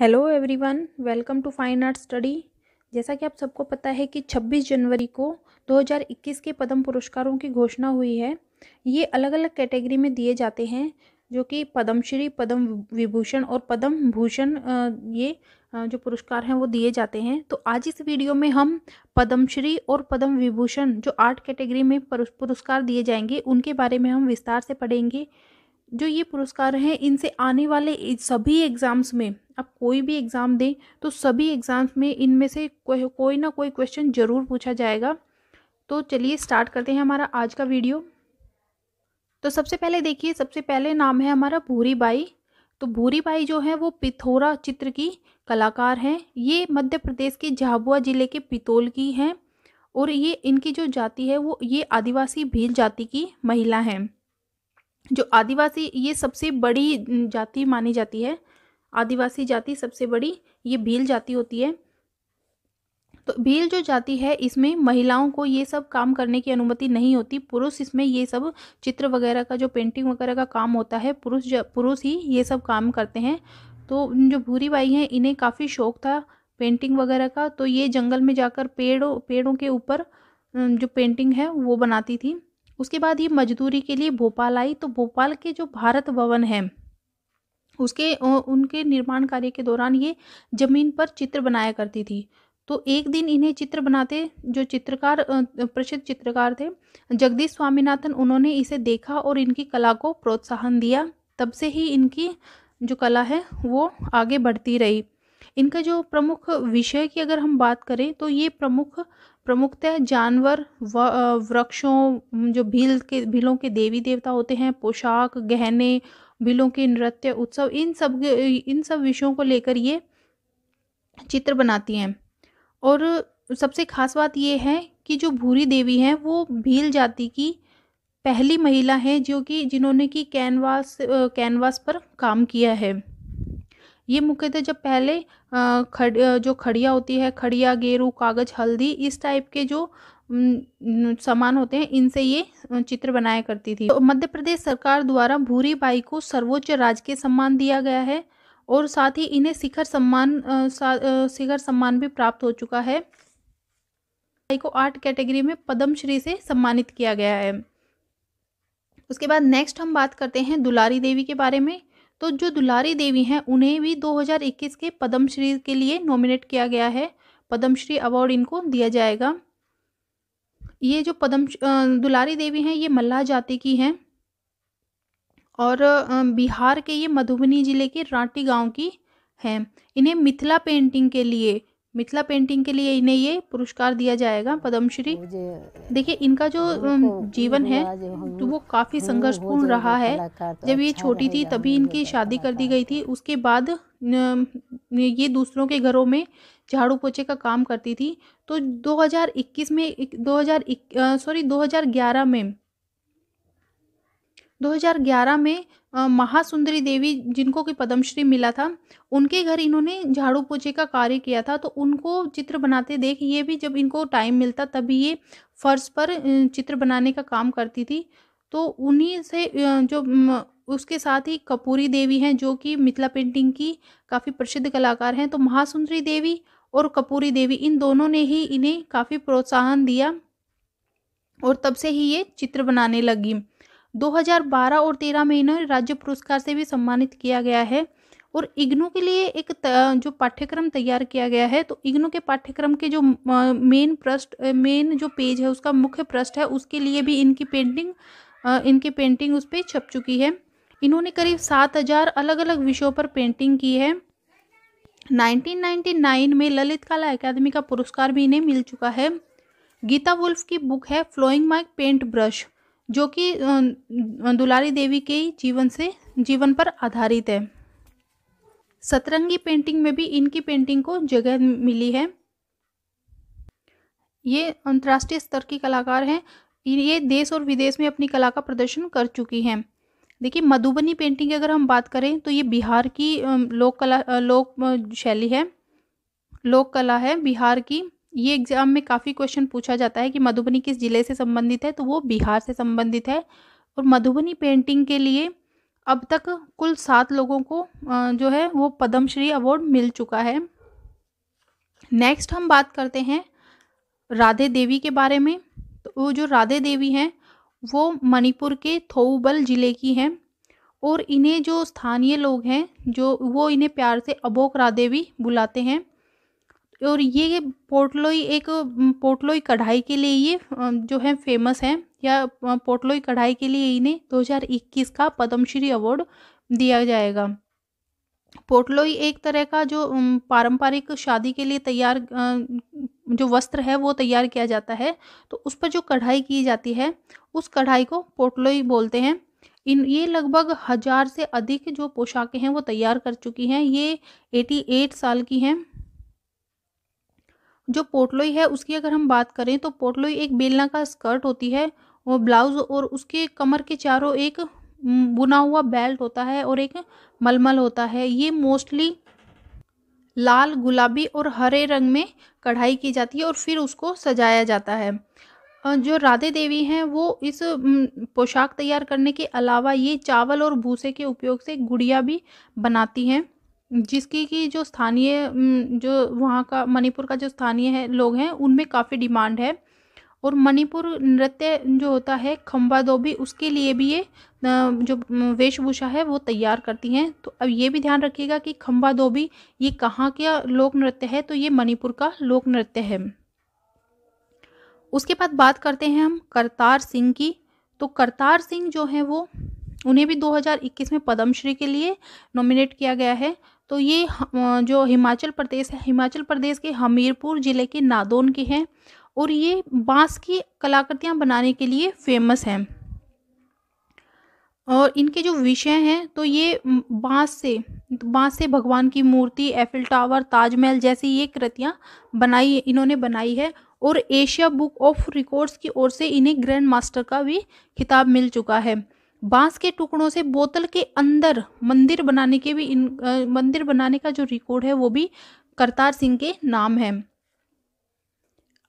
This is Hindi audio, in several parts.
hello everyone welcome to fine art study जैसा कि आप सबको पता है कि 26 जनवरी को 2021 के पद्म पुरस्कारों की घोषणा हुई है ये अलग अलग कैटेगरी में दिए जाते हैं जो कि पद्मश्री पद्म विभूषण और पद्म भूषण ये जो पुरस्कार हैं वो दिए जाते हैं तो आज इस वीडियो में हम पद्मश्री और पद्म विभूषण जो आर्ट कैटेगरी में पुरस्कार दिए जाएंगे उनके बारे में हम विस्तार से पढ़ेंगे जो ये पुरस्कार हैं इनसे आने वाले सभी एग्ज़ाम्स में आप कोई भी एग्ज़ाम दें तो सभी एग्ज़ाम्स में इनमें से को, कोई ना कोई क्वेश्चन ज़रूर पूछा जाएगा तो चलिए स्टार्ट करते हैं हमारा आज का वीडियो तो सबसे पहले देखिए सबसे पहले नाम है हमारा भूरी बाई तो भूरी बाई जो है वो पिथौरा चित्र की कलाकार हैं ये मध्य प्रदेश के झाबुआ ज़िले के पितौल की हैं और ये इनकी जो जाति है वो ये आदिवासी भील जाति की महिला हैं जो आदिवासी ये सबसे बड़ी जाति मानी जाती है आदिवासी जाति सबसे बड़ी ये भील जाति होती है तो भील जो जाति है इसमें महिलाओं को ये सब काम करने की अनुमति नहीं होती पुरुष इसमें ये सब चित्र वगैरह का जो पेंटिंग वगैरह का काम होता है पुरुष पुरुष ही ये सब काम करते हैं तो जो भूरी बाई हैं इन्हें काफ़ी शौक था पेंटिंग वगैरह का तो ये जंगल में जाकर पेड़ों पेड़ों के ऊपर जो पेंटिंग है वो बनाती थी उसके बाद ये मजदूरी के लिए भोपाल आई तो भोपाल के जो भारत भवन है उसके उनके निर्माण कार्य के दौरान ये ज़मीन पर चित्र बनाया करती थी तो एक दिन इन्हें चित्र बनाते जो चित्रकार प्रसिद्ध चित्रकार थे जगदीश स्वामीनाथन उन्होंने इसे देखा और इनकी कला को प्रोत्साहन दिया तब से ही इनकी जो कला है वो आगे बढ़ती रही इनका जो प्रमुख विषय की अगर हम बात करें तो ये प्रमुख प्रमुखतः जानवर वृक्षों जो भील के भीलों के देवी देवता होते हैं पोशाक गहने बिलों की नृत्य उत्सव इन सब इन सब विषयों को लेकर ये चित्र बनाती हैं और सबसे खास बात ये है कि जो भूरी देवी हैं वो भील जाति की पहली महिला हैं जो कि जिन्होंने कि कैनवास कैनवास पर काम किया है ये मुख्यतः जब पहले खड़ जो खड़िया होती है खड़िया गेरू कागज हल्दी इस टाइप के जो समान होते हैं इनसे ये चित्र बनाया करती थी तो मध्य प्रदेश सरकार द्वारा भूरी बाई को सर्वोच्च राजकीय सम्मान दिया गया है और साथ ही इन्हें शिखर सम्मान शिखर सम्मान भी प्राप्त हो चुका है बाई को आर्ट कैटेगरी में पद्मश्री से सम्मानित किया गया है उसके बाद नेक्स्ट हम बात करते हैं दुलारी देवी के बारे में तो जो दुलारी देवी हैं उन्हें भी 2021 के पद्मश्री के लिए नॉमिनेट किया गया है पद्मश्री अवार्ड इनको दिया जाएगा ये जो पदम दुलारी देवी हैं ये मल्लाह जाति की हैं और बिहार के ये मधुबनी ज़िले के रांटी गांव की हैं इन्हें मिथिला पेंटिंग के लिए मिथिला पेंटिंग के लिए इन्हें ये पुरस्कार दिया जाएगा पद्मश्री देखिए इनका जो जीवन है तो वो काफ़ी संघर्षपूर्ण रहा है तो जब ये अच्छा छोटी थी तभी इनकी तो शादी कर दी गई थी उसके बाद ये दूसरों के घरों में झाड़ू पोछे का काम करती थी तो 2021 में 2001 सॉरी 2011 में 2011 में महासुंदरी देवी जिनको कि पद्मश्री मिला था उनके घर इन्होंने झाड़ू पोछे का कार्य किया था तो उनको चित्र बनाते देख ये भी जब इनको टाइम मिलता तभी ये फर्श पर चित्र बनाने का काम करती थी तो उन्हीं से जो उसके साथ ही कपूरी देवी हैं जो कि मिथिला पेंटिंग की काफ़ी प्रसिद्ध कलाकार हैं तो महासुंदरी देवी और कपूरी देवी इन दोनों ने ही इन्हें काफ़ी प्रोत्साहन दिया और तब से ही ये चित्र बनाने लगी 2012 और 13 में इन्हें राज्य पुरस्कार से भी सम्मानित किया गया है और इग्नू के लिए एक जो पाठ्यक्रम तैयार किया गया है तो इग्नू के पाठ्यक्रम के जो मेन पृष्ठ मेन जो पेज है उसका मुख्य पृष्ठ है उसके लिए भी इनकी पेंटिंग इनकी पेंटिंग उस पर छप चुकी है इन्होंने करीब सात हजार अलग अलग विषयों पर पेंटिंग की है 1999 में ललित कला अकादमी का पुरस्कार भी इन्हें मिल चुका है गीता वुल्फ की बुक है फ्लोइंग माई पेंट ब्रश जो कि दुलारी देवी के जीवन से जीवन पर आधारित है सतरंगी पेंटिंग में भी इनकी पेंटिंग को जगह मिली है ये अंतर्राष्ट्रीय स्तर की कलाकार हैं ये देश और विदेश में अपनी कला का प्रदर्शन कर चुकी हैं देखिए मधुबनी पेंटिंग की अगर हम बात करें तो ये बिहार की लोक कला लोक शैली है लोक कला है बिहार की ये एग्ज़ाम में काफ़ी क्वेश्चन पूछा जाता है कि मधुबनी किस ज़िले से संबंधित है तो वो बिहार से संबंधित है और मधुबनी पेंटिंग के लिए अब तक कुल सात लोगों को जो है वो पद्मश्री अवार्ड मिल चुका है नेक्स्ट हम बात करते हैं राधे देवी के बारे में तो वो जो राधे देवी हैं वो मणिपुर के थोउबल ज़िले की हैं और इन्हें जो स्थानीय लोग हैं जो वो इन्हें प्यार से अबोक राधे भी बुलाते हैं और ये पोटलोई एक पोटलोई कढ़ाई के लिए ये जो है फेमस हैं या पोटलोई कढ़ाई के लिए इन्हें 2021 का पद्मश्री अवार्ड दिया जाएगा पोटलोई एक तरह का जो पारंपरिक शादी के लिए तैयार जो वस्त्र है वो तैयार किया जाता है तो उस पर जो कढ़ाई की जाती है उस कढ़ाई को पोटलोई बोलते हैं इन ये लगभग हज़ार से अधिक जो पोशाकें हैं वो तैयार कर चुकी हैं ये 88 साल की हैं जो पोटलोई है उसकी अगर हम बात करें तो पोटलोई एक बेलना का स्कर्ट होती है वो ब्लाउज और उसके कमर के चारों एक बुना हुआ बेल्ट होता है और एक मलमल होता है ये मोस्टली लाल गुलाबी और हरे रंग में कढ़ाई की जाती है और फिर उसको सजाया जाता है जो राधे देवी हैं वो इस पोशाक तैयार करने के अलावा ये चावल और भूसे के उपयोग से गुड़िया भी बनाती हैं जिसकी कि जो स्थानीय जो वहाँ का मणिपुर का जो स्थानीय है लोग हैं उनमें काफ़ी डिमांड है और मणिपुर नृत्य जो होता है खम्बा धोबी उसके लिए भी ये जो वेशभूषा है वो तैयार करती हैं तो अब ये भी ध्यान रखिएगा कि खम्बा धोबी ये कहाँ का लोक नृत्य है तो ये मणिपुर का लोक नृत्य है उसके बाद बात करते हैं हम करतार सिंह की तो करतार सिंह जो है वो उन्हें भी 2021 में पद्मश्री के लिए नॉमिनेट किया गया है तो ये जो हिमाचल प्रदेश है हिमाचल प्रदेश के हमीरपुर ज़िले के नादौन के हैं और ये बांस की कलाकृतियाँ बनाने के लिए फेमस हैं और इनके जो विषय हैं तो ये बांस से बांस से भगवान की मूर्ति एफिल टावर ताजमहल जैसी ये कृतियाँ बनाई इन्होंने बनाई है और एशिया बुक ऑफ रिकॉर्ड्स की ओर से इन्हें ग्रैंड मास्टर का भी खिताब मिल चुका है बांस के टुकड़ों से बोतल के अंदर मंदिर बनाने के भी इन आ, मंदिर बनाने का जो रिकॉर्ड है वो भी करतार सिंह के नाम है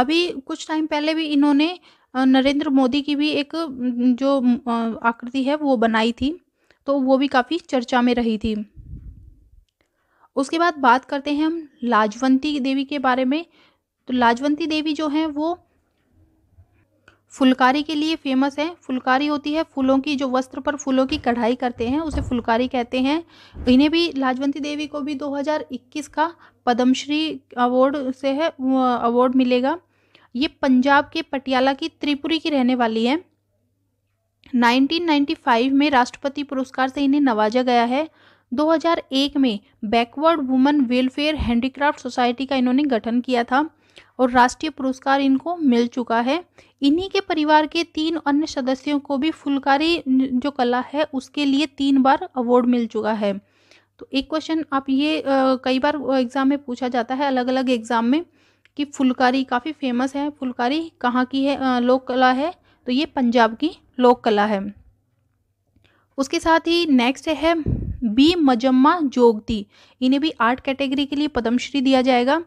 अभी कुछ टाइम पहले भी इन्होंने नरेंद्र मोदी की भी एक जो आकृति है वो बनाई थी तो वो भी काफ़ी चर्चा में रही थी उसके बाद बात करते हैं हम लाजवंती देवी के बारे में तो लाजवंती देवी जो हैं वो फुलकारी के लिए फेमस है फुलकारी होती है फूलों की जो वस्त्र पर फूलों की कढ़ाई करते हैं उसे फुलकारी कहते हैं इन्हें भी लाजवंती देवी को भी 2021 का पद्मश्री अवार्ड से है अवार्ड मिलेगा ये पंजाब के पटियाला की त्रिपुरी की रहने वाली है 1995 में राष्ट्रपति पुरस्कार से इन्हें नवाजा गया है 2001 में backward woman welfare handicraft society का इन्होंने गठन किया था और राष्ट्रीय पुरस्कार इनको मिल चुका है इन्हीं के परिवार के तीन अन्य सदस्यों को भी फुलकारी जो कला है उसके लिए तीन बार अवार्ड मिल चुका है तो एक क्वेश्चन आप ये कई बार एग्ज़ाम में पूछा जाता है अलग अलग एग्ज़ाम में कि फुलकारी काफ़ी फेमस है फुलकारी कहाँ की है लोक कला है तो ये पंजाब की लोक कला है उसके साथ ही नेक्स्ट है बी मजम्मा जोगती इन्हें भी आर्ट कैटेगरी के लिए पद्मश्री दिया जाएगा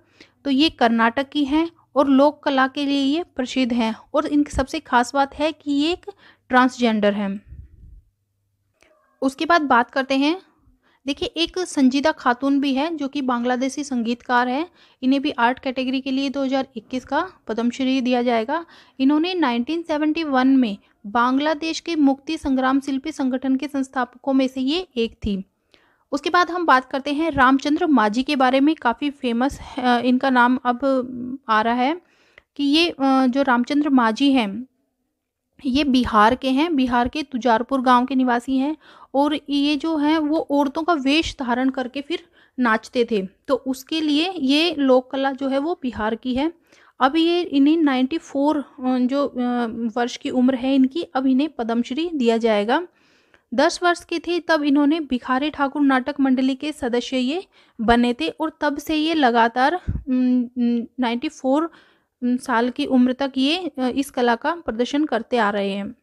तो ये कर्नाटक की हैं और लोक कला के लिए ये प्रसिद्ध हैं और इनकी सबसे खास बात है कि ये एक ट्रांसजेंडर है उसके बाद बात करते हैं देखिए एक संजीदा खातून भी है जो कि बांग्लादेशी संगीतकार है इन्हें भी आर्ट कैटेगरी के लिए 2021 का पद्मश्री दिया जाएगा इन्होंने 1971 में बांग्लादेश के मुक्ति संग्राम शिल्पी संगठन के संस्थापकों में से ये एक थी उसके बाद हम बात करते हैं रामचंद्र माझी के बारे में काफ़ी फेमस इनका नाम अब आ रहा है कि ये जो रामचंद्र माझी हैं ये बिहार के हैं बिहार के तुजारपुर गांव के निवासी हैं और ये जो हैं वो औरतों का वेश धारण करके फिर नाचते थे तो उसके लिए ये लोक कला जो है वो बिहार की है अब ये इन्हें 94 जो वर्ष की उम्र है इनकी अब इन्हें पद्मश्री दिया जाएगा दस वर्ष की थी तब इन्होंने भिखारी ठाकुर नाटक मंडली के सदस्य ये बने थे और तब से ये लगातार नाइन्टी फोर साल की उम्र तक ये इस कला का प्रदर्शन करते आ रहे हैं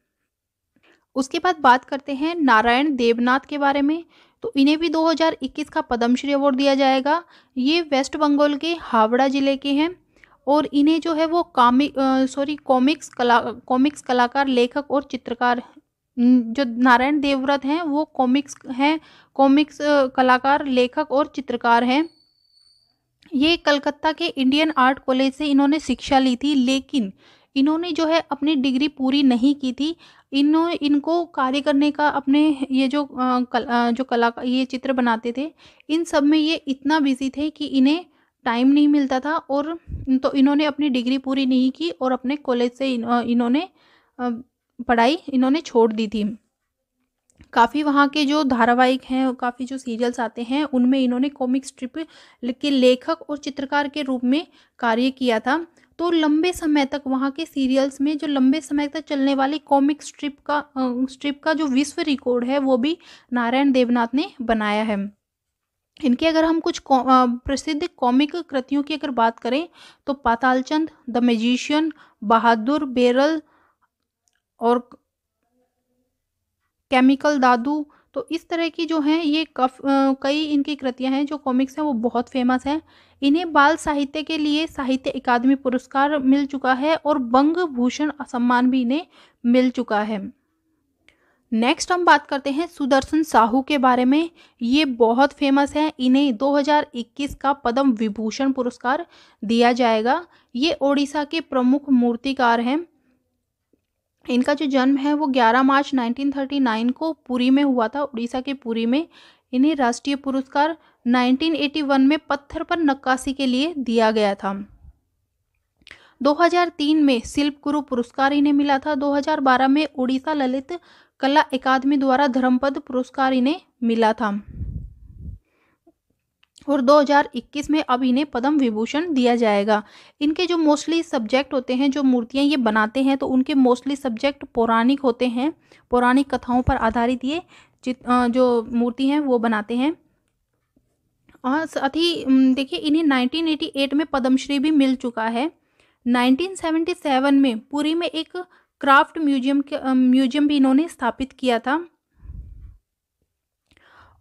उसके बाद बात करते हैं नारायण देवनाथ के बारे में तो इन्हें भी 2021 का पद्मश्री अवार्ड दिया जाएगा ये वेस्ट बंगाल के हावड़ा ज़िले के हैं और इन्हें जो है वो कामिक सॉरी कॉमिक्स कला कॉमिक्स कलाकार लेखक और चित्रकार जो नारायण देवव्रत हैं वो कॉमिक्स हैं कॉमिक्स कलाकार लेखक और चित्रकार हैं ये कलकत्ता के इंडियन आर्ट कॉलेज से इन्होंने शिक्षा ली थी लेकिन इन्होंने जो है अपनी डिग्री पूरी नहीं की थी इन्हों इनको कार्य करने का अपने ये जो आ, कल, आ, जो कला ये चित्र बनाते थे इन सब में ये इतना बिजी थे कि इन्हें टाइम नहीं मिलता था और तो इन्होंने अपनी डिग्री पूरी नहीं की और अपने कॉलेज से इन, इन्होंने पढ़ाई इन्होंने छोड़ दी थी काफ़ी वहाँ के जो धारावाहिक हैं काफ़ी जो सीरियल्स आते हैं उनमें इन्होंने कॉमिक स्ट्रिप के लेखक और चित्रकार के रूप में कार्य किया था तो लंबे समय तक वहाँ के सीरियल्स में जो लंबे समय तक चलने वाली कॉमिक स्ट्रिप का स्ट्रिप का जो विश्व रिकॉर्ड है वो भी नारायण देवनाथ ने बनाया है इनके अगर हम कुछ प्रसिद्ध कॉमिक कृतियों की अगर बात करें तो पातालचंद द मेजिशियन बहादुर बेरल और केमिकल दादू तो इस तरह की जो हैं ये कफ कई इनकी कृतियां हैं जो कॉमिक्स हैं वो बहुत फेमस हैं इन्हें बाल साहित्य के लिए साहित्य अकादमी पुरस्कार मिल चुका है और बंग भूषण सम्मान भी इन्हें मिल चुका है नेक्स्ट हम बात करते हैं सुदर्शन साहू के बारे में ये बहुत फेमस हैं इन्हें 2021 का पद्म विभूषण पुरस्कार दिया जाएगा ये ओडिशा के प्रमुख मूर्तिकार हैं इनका जो जन्म है वो 11 मार्च 1939 को पुरी में हुआ था उड़ीसा के पुरी में इन्हें राष्ट्रीय पुरस्कार 1981 में पत्थर पर नक्काशी के लिए दिया गया था 2003 में शिल्प गुरु पुरस्कार इन्हें मिला था 2012 में उड़ीसा ललित कला अकादमी द्वारा धर्मपद पुरस्कार इन्हें मिला था और 2021 में अब इन्हें पद्म विभूषण दिया जाएगा इनके जो मोस्टली सब्जेक्ट होते हैं जो मूर्तियाँ ये बनाते हैं तो उनके मोस्टली सब्जेक्ट पौराणिक होते हैं पौराणिक कथाओं पर आधारित ये जो मूर्ति हैं वो बनाते हैं और साथ ही देखिए इन्हें 1988 में पद्मश्री भी मिल चुका है 1977 में पुरी में एक क्राफ्ट म्यूजियम म्यूजियम भी इन्होंने स्थापित किया था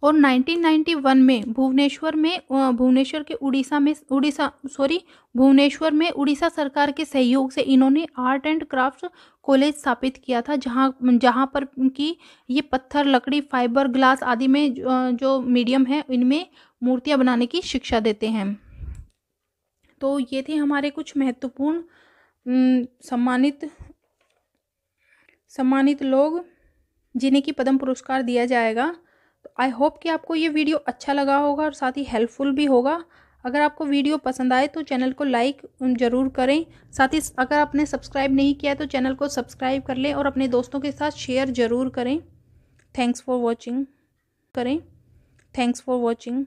और 1991 में भुवनेश्वर में भुवनेश्वर के उड़ीसा में उड़ीसा सॉरी भुवनेश्वर में उड़ीसा सरकार के सहयोग से इन्होंने आर्ट एंड क्राफ्ट कॉलेज स्थापित किया था जहाँ जहाँ पर कि ये पत्थर लकड़ी फाइबर ग्लास आदि में जो मीडियम है इनमें मूर्तियाँ बनाने की शिक्षा देते हैं तो ये थे हमारे कुछ महत्वपूर्ण सम्मानित सम्मानित लोग जिन्हें की पद्म पुरस्कार दिया जाएगा तो आई होप कि आपको ये वीडियो अच्छा लगा होगा और साथ ही हेल्पफुल भी होगा अगर आपको वीडियो पसंद आए तो चैनल को लाइक ज़रूर करें साथ ही अगर आपने सब्सक्राइब नहीं किया तो चैनल को सब्सक्राइब कर लें और अपने दोस्तों के साथ शेयर ज़रूर करें थैंक्स फॉर वॉचिंग करें थैंक्स फॉर वॉचिंग